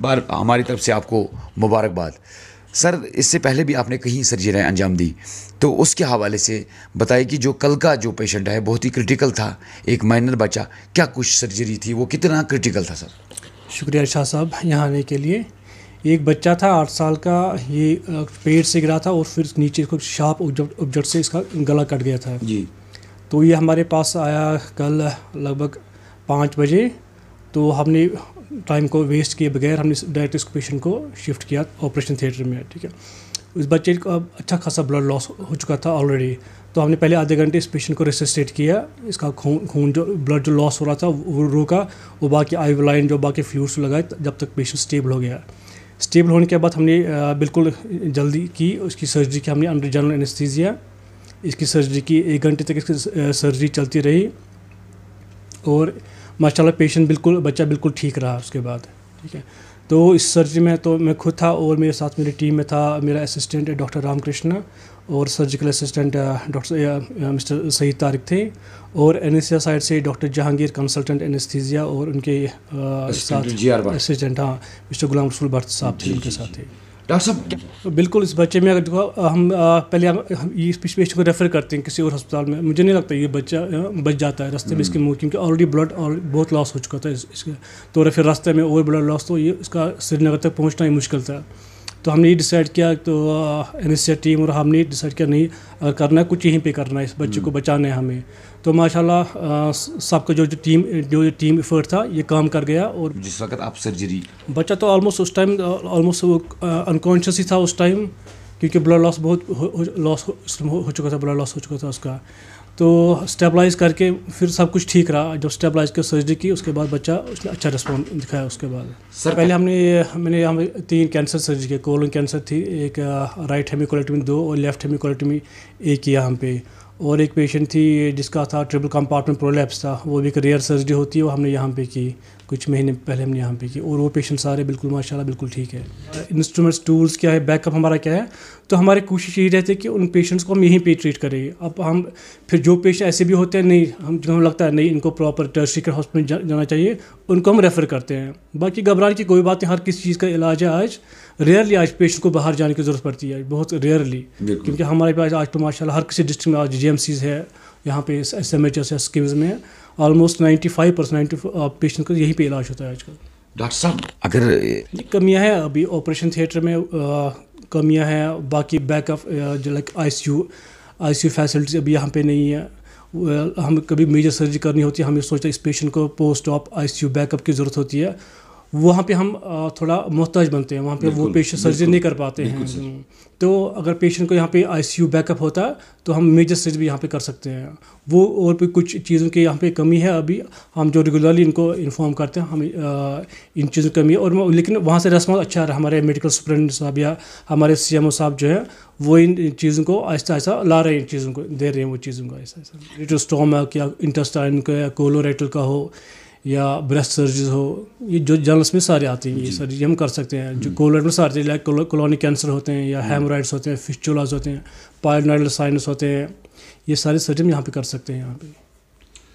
बार हमारी तरफ से आपको मुबारकबाद सर इससे पहले भी आपने कहीं सर्जरी अंजाम दी तो उसके हवाले से बताइए कि जो कल का जो पेशेंट है बहुत ही क्रिटिकल था एक माइनर बच्चा क्या कुछ सर्जरी थी वो कितना क्रिटिकल था सर शुक्रिया शाह साहब यहाँ आने के लिए एक बच्चा था आठ साल का ये पेड़ से गिरा था और फिर नीचे को शार्प उपजट से इसका गला कट गया था जी तो ये हमारे पास आया कल लगभग पाँच बजे तो हमने टाइम को वेस्ट किए बगैर हमने डायरेक्ट इस पेशेंट को शिफ्ट किया ऑपरेशन थिएटर में ठीक है उस बच्चे को अब अच्छा खासा ब्लड लॉस हो चुका था ऑलरेडी तो हमने पहले आधे घंटे इस पेशेंट को रेसिस्टेट किया इसका खून खून जो ब्लड जो लॉस हो रहा था वो रोका वो बाकी आई लाइन जो बाकी फ्यूज लगाए जब तक पेशेंट स्टेबल हो गया स्टेबल होने के बाद हमने बिल्कुल जल्दी की उसकी सर्जरी की हमने अंडर जनरल एनेस्थीजिया इसकी सर्जरी की एक घंटे तक इसकी सर्जरी चलती रही और माशाल्लाह पेशेंट बिल्कुल बच्चा बिल्कुल ठीक रहा उसके बाद ठीक है तो इस सर्जरी में तो मैं खुद था और मेरे साथ मेरी टीम में था मेरा असिस्टेंट डॉक्टर रामकृष्ण और surgical assistant doctor mister Saeed Tariq थे और एनेस्थिया साइड से डॉक्टर जहांगीर कंसल्टेंट एनस्थीजिया और उनके साथ असिस्टेंट हाँ मिस्टर गुलाम रसूल भट्ट साहब थे उनके साथ थे डॉक्टर साहब तो बिल्कुल इस बच्चे में अगर देखो हम पहले हम इस पेश को रेफ़र करते हैं किसी और अस्पताल में मुझे नहीं लगता ये बच्चा बच जाता है रास्ते में इसके हम्म। मुँह क्योंकि ऑलरेडी ब्लड और बहुत लॉस हो चुका था इसका तो फिर रास्ते में और ब्लड लॉस तो ये इसका श्रीनगर तक पहुँचना ही मुश्किल था तो हमने ये डिसाइड किया तो एन टीम और हमने डिसाइड किया नहीं अगर करना है कुछ यहीं पे करना है इस बच्चे को हम्म। बचाना है हमें तो माशाल्लाह सबका जो जो टीम जो जो टीम एफर्ट था ये काम कर गया और जिस वक्त आप सर्जरी बच्चा तो ऑलमोस्ट उस टाइम ऑलमोस्ट वो अनकॉन्शियस ही था उस टाइम क्योंकि ब्लड लॉस बहुत लॉस हो, हो, हो चुका था ब्लड लॉस हो चुका था उसका तो स्टेबलाइज करके फिर सब कुछ ठीक रहा जब स्टेबलाइज कर सर्जरी की उसके बाद बच्चा उसने अच्छा रिस्पॉन्स दिखाया उसके बाद सर पहले हमने मैंने हम तीन कैंसर सर्जरी किया कोलन कैंसर थी एक राइट हेमिकोलेटमी दो और लेफ्ट हेमिकोलेटमी एक किया हम पे और एक पेशेंट थी जिसका था ट्रिपल कंपार्टमेंट प्रोलैप्स था वो भी एक रेयर सर्जरी होती है वो हमने यहाँ पे की कुछ महीने पहले हमने यहाँ पे की और वो पेशेंट सारे बिल्कुल माशाल्लाह बिल्कुल ठीक है इंस्ट्रूमेंट्स टूल्स क्या है बैकअप हमारा क्या है तो हमारी कोशिश यही रहती है कि उन पेशेंट्स को हम यहीं पे ट्रीट करेंगे अब हम फिर जो पेशेंट ऐसे भी होते हैं नहीं हम जो हमें लगता है नहीं इनको प्रॉपर टर्शिक हॉस्पिटल जा, जाना चाहिए उनको हम रेफ़र करते हैं बाकी घबराने की कोई बात नहीं हर किसी चीज़ का इलाज है आज रेयरली आज पेशेंट को बाहर जाने की ज़रूरत पड़ती है बहुत रेयरली क्योंकि हमारे पास आज तो माशाला हर किसी डिस्ट्रिक्ट में आज जी है यहाँ पे S M H S schemes में almost ninety five percent patient का यहीं पे इलाज होता है आजकल डॉक्टर साहब अगर कमियां हैं अभी ऑपरेशन थिएटर में कमियां हैं बाकी बैकअप जो लाइक आई सी फैसिलिटी अभी यहाँ पे नहीं है हमें कभी मेजर सर्जरी करनी होती है हमें सोचते हैं इस पेशेंट को पोस्ट ऑप आई बैकअप की ज़रूरत होती है वहाँ पे हम थोड़ा मोहताज बनते हैं वहाँ पे वो पेशेंट सर्जरी नहीं कर पाते हैं तो अगर पेशेंट को यहाँ पे आईसीयू बैकअप होता तो हम मेजर सर्जरी यहाँ पे कर सकते हैं वो और भी कुछ चीज़ों की यहाँ पे कमी है अभी हम जो रेगुलरली इनको इन्फॉर्म करते हैं हम इन चीज़ों की कमी है और लेकिन वहाँ से रेस्पॉन्स अच्छा रहा हमारे मेडिकल सुप्रेंट साहब या हमारे सी साहब जो हैं वो इन चीज़ों को आहिस्ता आहिस्ता ला रहे हैं इन चीज़ों को दे रहे हैं वो चीज़ों को आहिस्ता आहिस्ता जो स्टोमक या इंटस्टाइन का या कोलोरेटल का हो या ब्रेस्ट सर्जरीज हो ये जो जर्नल्स में सारे आते हैं ये सर्जरी हम कर सकते हैं जो कोलर हम्म। में सारे लाइक कॉलोनिक कैंसर होते हैं या हेमराइड्स होते हैं फिस्चुलाज होते हैं पायरनाइडल साइनस होते हैं ये सारे सर्जरी हम यहाँ पर कर सकते हैं यहाँ पर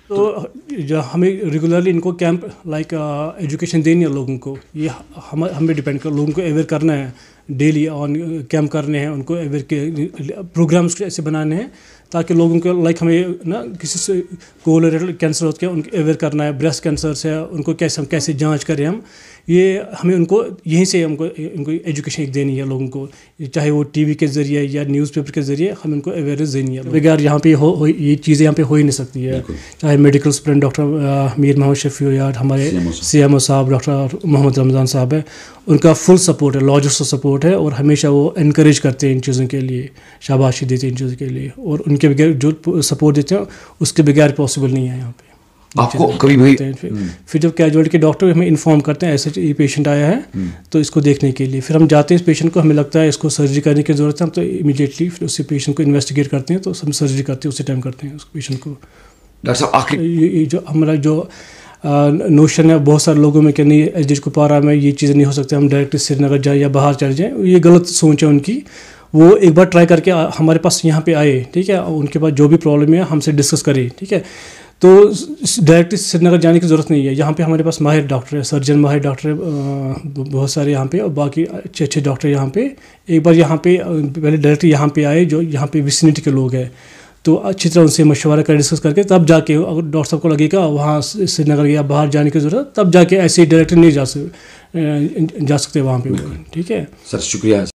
तो, तो- हमें रेगुलरली इनको कैंप लाइक एजुकेशन देनी है लोगों को ये हम हमें डिपेंड कर लोगों को अवेयर करना है डेली ऑन कैम्प करने हैं उनको के प्रोग्राम्स ऐसे बनाने हैं ताकि लोगों को लाइक हमें ना किसी से कोल कैंसर होते हैं उनको अवेयर करना है ब्रेस्ट कैंसर है उनको कैसे हम कैसे जांच करें हम ये हमें उनको यहीं से हमको उनको एजुकेशन एक देनी है लोगों को चाहे वो टीवी के ज़रिए या न्यूज़पेपर के ज़रिए हम उनको अवेयरनेस देनी है बगैर यहाँ पे हो, हो ये चीज़ें यहाँ पे हो ही नहीं सकती है चाहे medical student doctor Mir Mohammad Shafi या हमारे सी एम ओ साहब डॉक्टर मोहम्मद रमज़ान साहब है उनका फुल सपोर्ट है लॉजिस्ट सपोर्ट सपोर्ट है और हमेशा वो इनक्रेज करते हैं इन चीज़ों के लिए शाबाशी देते हैं इन चीज़ों के लिए और उनके बगैर जो सपोर्ट देते हैं उसके बगैर पॉसिबल नहीं है यहाँ पे आपको कभी भी फिर जब कैजुअल के डॉक्टर हमें इन्फॉर्म करते हैं ऐसे ये पेशेंट आया है हम्म। तो इसको देखने के लिए फिर हम जाते हैं इस पेशेंट को हमें लगता है इसको सर्जरी करने की ज़रूरत है हम तो इमीडिएटली फिर उसी पेशेंट को इन्वेस्टिगेट करते हैं तो हम सर्जरी करते हैं उसी टाइम करते हैं उस पेशेंट को डॉक्टर साहब ये जो हमारा जो नोशन है बहुत सारे लोगों में कि नहीं एच डी कुपारा में ये चीज़ें नहीं हो सकती हम डायरेक्ट श्रीनगर जाएँ या बाहर चले जाएँ ये गलत सोच है उनकी वो एक बार ट्राई करके हमारे पास यहाँ पे आए ठीक है उनके पास जो भी प्रॉब्लम है हमसे डिस्कस करें ठीक है तो डायरेक्ट श्रीनगर जाने की ज़रूरत नहीं है यहाँ पे हमारे पास माहिर डॉक्टर है सर्जन माहिर डॉक्टर है बहुत सारे यहाँ पे और बाकी अच्छे अच्छे डॉक्टर यहाँ पे एक बार यहाँ पे पहले डायरेक्ट यहाँ पे आए जो यहाँ पे विसिनिटी के लोग हैं तो अच्छी तरह उनसे मशवरा कर डिस्कस करके तब जाके अगर डॉक्टर साहब को लगेगा वहाँ श्रीनगर या बाहर जाने की ज़रूरत तब जाके ऐसे डायरेक्टर नहीं जा सकते जा सकते वहाँ पे ठीक है सर शुक्रिया